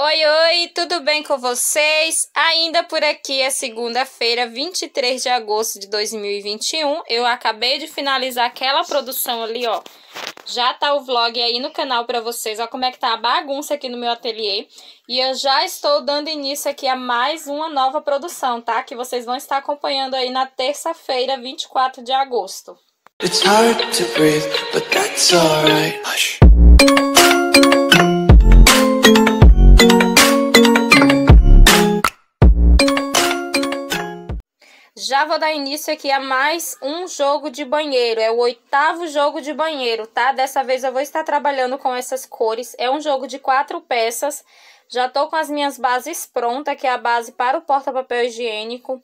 Oi, oi, tudo bem com vocês? Ainda por aqui é segunda-feira, 23 de agosto de 2021. Eu acabei de finalizar aquela produção ali, ó. Já tá o vlog aí no canal para vocês, ó como é que tá a bagunça aqui no meu ateliê. E eu já estou dando início aqui a mais uma nova produção, tá? Que vocês vão estar acompanhando aí na terça-feira, 24 de agosto. It's hard to breathe, but that's alright. já vou dar início aqui a mais um jogo de banheiro. É o oitavo jogo de banheiro, tá? Dessa vez eu vou estar trabalhando com essas cores. É um jogo de quatro peças. Já tô com as minhas bases prontas, que é a base para o porta-papel higiênico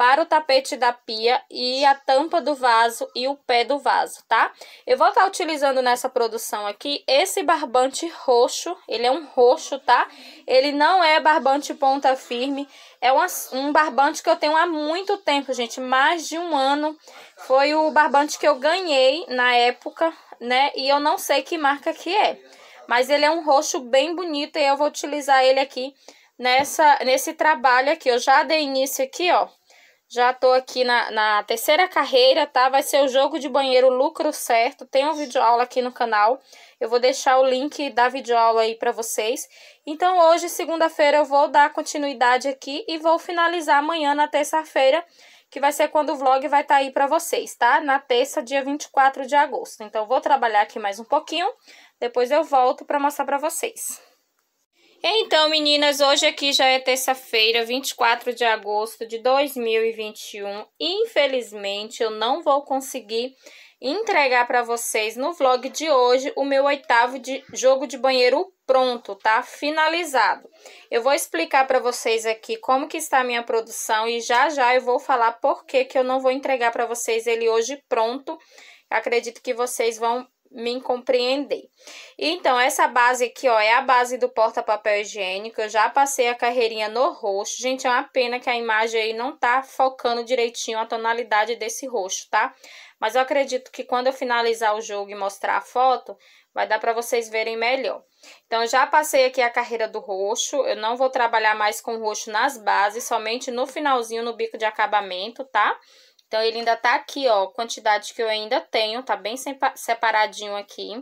para o tapete da pia e a tampa do vaso e o pé do vaso, tá? Eu vou estar tá utilizando nessa produção aqui esse barbante roxo, ele é um roxo, tá? Ele não é barbante ponta firme, é uma, um barbante que eu tenho há muito tempo, gente, mais de um ano. Foi o barbante que eu ganhei na época, né? E eu não sei que marca que é, mas ele é um roxo bem bonito e eu vou utilizar ele aqui nessa, nesse trabalho aqui. Eu já dei início aqui, ó, já tô aqui na, na terceira carreira, tá? Vai ser o jogo de banheiro lucro certo. Tem uma videoaula aqui no canal. Eu vou deixar o link da videoaula aí para vocês. Então, hoje, segunda-feira, eu vou dar continuidade aqui e vou finalizar amanhã, na terça-feira, que vai ser quando o vlog vai estar tá aí para vocês, tá? Na terça, dia 24 de agosto. Então, vou trabalhar aqui mais um pouquinho, depois eu volto para mostrar para vocês. Então, meninas, hoje aqui já é terça-feira, 24 de agosto de 2021. Infelizmente, eu não vou conseguir entregar para vocês no vlog de hoje o meu oitavo de jogo de banheiro pronto, tá? Finalizado. Eu vou explicar para vocês aqui como que está a minha produção e já já eu vou falar por que que eu não vou entregar para vocês ele hoje pronto. Acredito que vocês vão me compreender. Então, essa base aqui, ó, é a base do porta-papel higiênico. Eu já passei a carreirinha no roxo. Gente, é uma pena que a imagem aí não tá focando direitinho a tonalidade desse roxo, tá? Mas eu acredito que quando eu finalizar o jogo e mostrar a foto, vai dar para vocês verem melhor. Então, já passei aqui a carreira do roxo. Eu não vou trabalhar mais com roxo nas bases, somente no finalzinho, no bico de acabamento, tá? Tá? Então, ele ainda tá aqui, ó, quantidade que eu ainda tenho, tá bem separadinho aqui.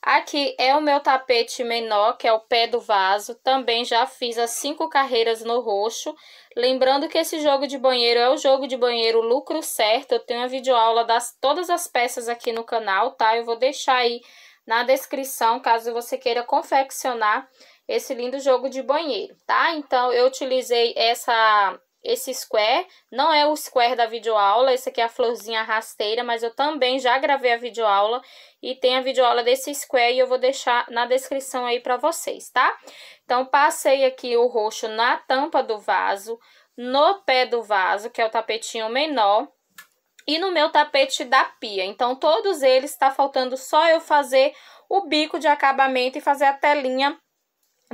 Aqui é o meu tapete menor, que é o pé do vaso. Também já fiz as cinco carreiras no roxo. Lembrando que esse jogo de banheiro é o jogo de banheiro lucro certo. Eu tenho a videoaula das todas as peças aqui no canal, tá? Eu vou deixar aí na descrição, caso você queira confeccionar esse lindo jogo de banheiro, tá? Então, eu utilizei essa esse square, não é o square da videoaula, esse aqui é a florzinha rasteira, mas eu também já gravei a videoaula e tem a videoaula desse square e eu vou deixar na descrição aí para vocês, tá? Então, passei aqui o roxo na tampa do vaso, no pé do vaso, que é o tapetinho menor, e no meu tapete da pia. Então, todos eles, tá faltando só eu fazer o bico de acabamento e fazer a telinha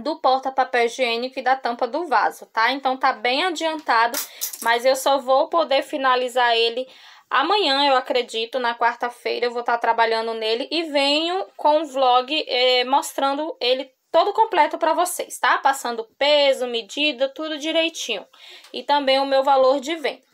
do porta-papel higiênico e da tampa do vaso, tá? Então tá bem adiantado, mas eu só vou poder finalizar ele amanhã, eu acredito, na quarta-feira eu vou estar tá trabalhando nele e venho com o vlog eh, mostrando ele todo completo para vocês, tá? Passando peso, medida, tudo direitinho e também o meu valor de venda.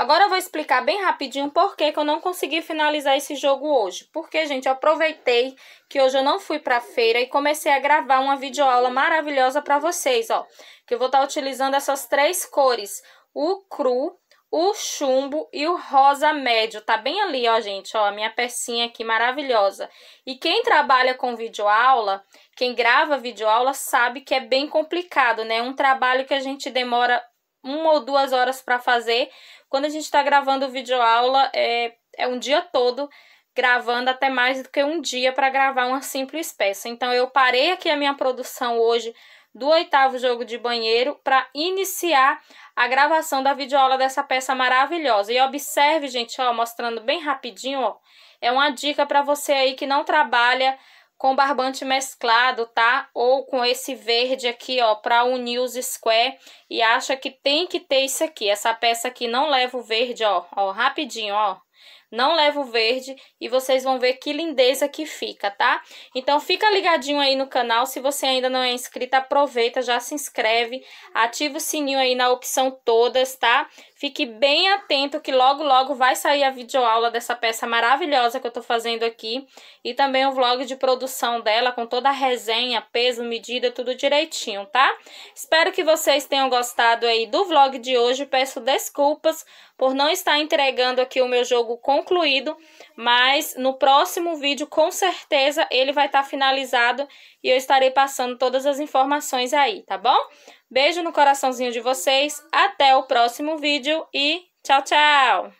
Agora eu vou explicar bem rapidinho por que, que eu não consegui finalizar esse jogo hoje. Porque, gente, eu aproveitei que hoje eu não fui pra feira e comecei a gravar uma videoaula maravilhosa para vocês, ó. Que eu vou estar tá utilizando essas três cores. O cru, o chumbo e o rosa médio. Tá bem ali, ó, gente, ó, a minha pecinha aqui maravilhosa. E quem trabalha com videoaula, quem grava videoaula sabe que é bem complicado, né? Um trabalho que a gente demora uma ou duas horas para fazer. Quando a gente está gravando videoaula, é, é um dia todo gravando até mais do que um dia para gravar uma simples peça. Então eu parei aqui a minha produção hoje do oitavo jogo de banheiro para iniciar a gravação da videoaula dessa peça maravilhosa. E observe, gente, ó, mostrando bem rapidinho, ó, é uma dica para você aí que não trabalha com barbante mesclado, tá? Ou com esse verde aqui, ó, para unir os square e acha que tem que ter isso aqui. Essa peça aqui não leva o verde, ó, ó, rapidinho, ó não leva o verde e vocês vão ver que lindeza que fica, tá? Então fica ligadinho aí no canal, se você ainda não é inscrito, aproveita, já se inscreve, ativa o sininho aí na opção todas, tá? Fique bem atento que logo logo vai sair a videoaula dessa peça maravilhosa que eu tô fazendo aqui e também o vlog de produção dela com toda a resenha, peso, medida, tudo direitinho, tá? Espero que vocês tenham gostado aí do vlog de hoje. Peço desculpas por não estar entregando aqui o meu jogo com concluído, mas no próximo vídeo com certeza ele vai estar tá finalizado e eu estarei passando todas as informações aí, tá bom? Beijo no coraçãozinho de vocês, até o próximo vídeo e tchau, tchau!